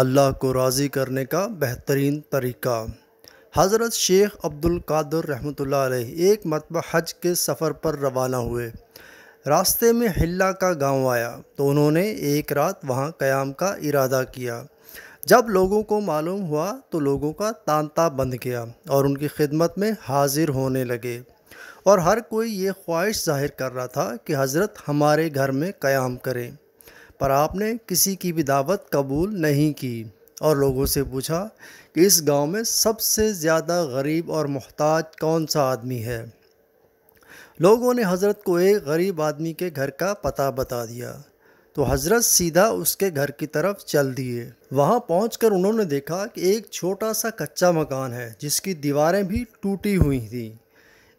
अल्लाह को राज़ी करने का बेहतरीन तरीका हज़रत शेख अब्दुल कादर रहमतुल्लाह अलैह एक मरतबा हज के सफ़र पर रवाना हुए रास्ते में हिल्ला का गांव आया तो उन्होंने एक रात वहां क़याम का इरादा किया जब लोगों को मालूम हुआ तो लोगों का तांता बंद गया और उनकी खिदमत में हाजिर होने लगे और हर कोई ये ख्वाहिश जाहिर कर रहा था कि हज़रत हमारे घर में क़याम करें पर आपने किसी की भी दावत कबूल नहीं की और लोगों से पूछा कि इस गांव में सबसे ज़्यादा गरीब और मोहताज कौन सा आदमी है लोगों ने हज़रत को एक गरीब आदमी के घर का पता बता दिया तो हज़रत सीधा उसके घर की तरफ चल दिए वहाँ पहुँच उन्होंने देखा कि एक छोटा सा कच्चा मकान है जिसकी दीवारें भी टूटी हुई थी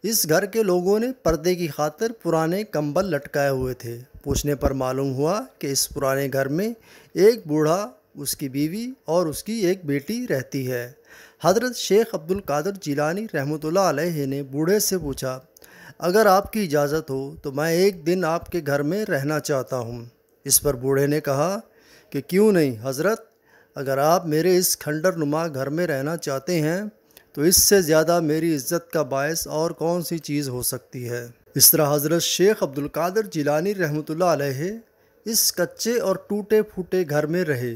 इस घर के लोगों ने पर्दे की खातर पुराने कंबल लटकाए हुए थे पूछने पर मालूम हुआ कि इस पुराने घर में एक बूढ़ा उसकी बीवी और उसकी एक बेटी रहती है हजरत शेख अब्दुल कादर जिलानी रहमतुल्लाह ने बूढ़े से पूछा अगर आपकी इजाज़त हो तो मैं एक दिन आपके घर में रहना चाहता हूँ इस पर बूढ़े ने कहा कि क्यों नहीं हज़रत अगर आप मेरे इस खंडर नुमा घर में रहना चाहते हैं तो इससे ज़्यादा मेरी इज्जत का बायस और कौन सी चीज़ हो सकती है इस तरह हज़रत शेख अब्दुल कादर जिलानी रहमतुल्लाह अलैहि इस कच्चे और टूटे फूटे घर में रहे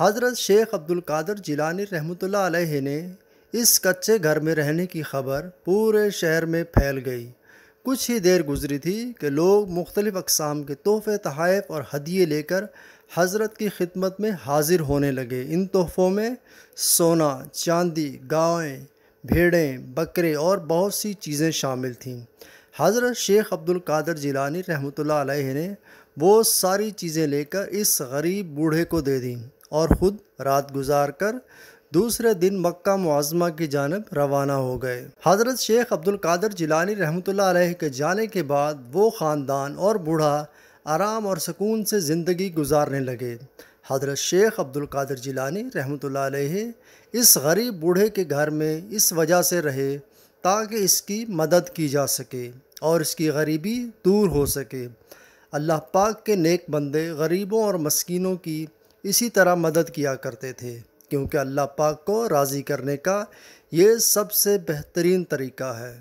हज़रत शेख अब्दुल कादर जिलानी रहमतुल्लाह अलैहि ने इस कच्चे घर में रहने की खबर पूरे शहर में फैल गई कुछ ही देर गुजरी थी कि लोग मुख्तलिफ़ अकसाम के तोहफ़े तहफ़ और हदिये लेकर हज़रत की खिदमत में हाजिर होने लगे इन तोहफ़ों में सोना चांदी गायें भेड़ें बकरे और बहुत सी चीज़ें शामिल थीं हज़रत शेख अब्दुल कादर जिलानी रहमत ने वो सारी चीज़ें लेकर इस गरीब बूढ़े को दे दी और ख़ुद रात गुजार कर दूसरे दिन मक्का मुआजमा की जानब रवाना हो गए हज़रत शेख अब्दुल कादर जिलानी रहमत के जाने के बाद वो ख़ानदान और बूढ़ा आराम और सुकून से ज़िंदगी गुजारने लगे हज़रत शेख अब्दुल कादर जिलानी रहमत इस गरीब बूढ़े के घर में इस वजह से रहे ताकि इसकी मदद की जा सके और इसकी गरीबी दूर हो सके अल्लाह पाक के नेक बंदे गरीबों और मस्किनों की इसी तरह मदद किया करते थे क्योंकि अल्लाह पाक को राज़ी करने का ये सबसे बेहतरीन तरीका है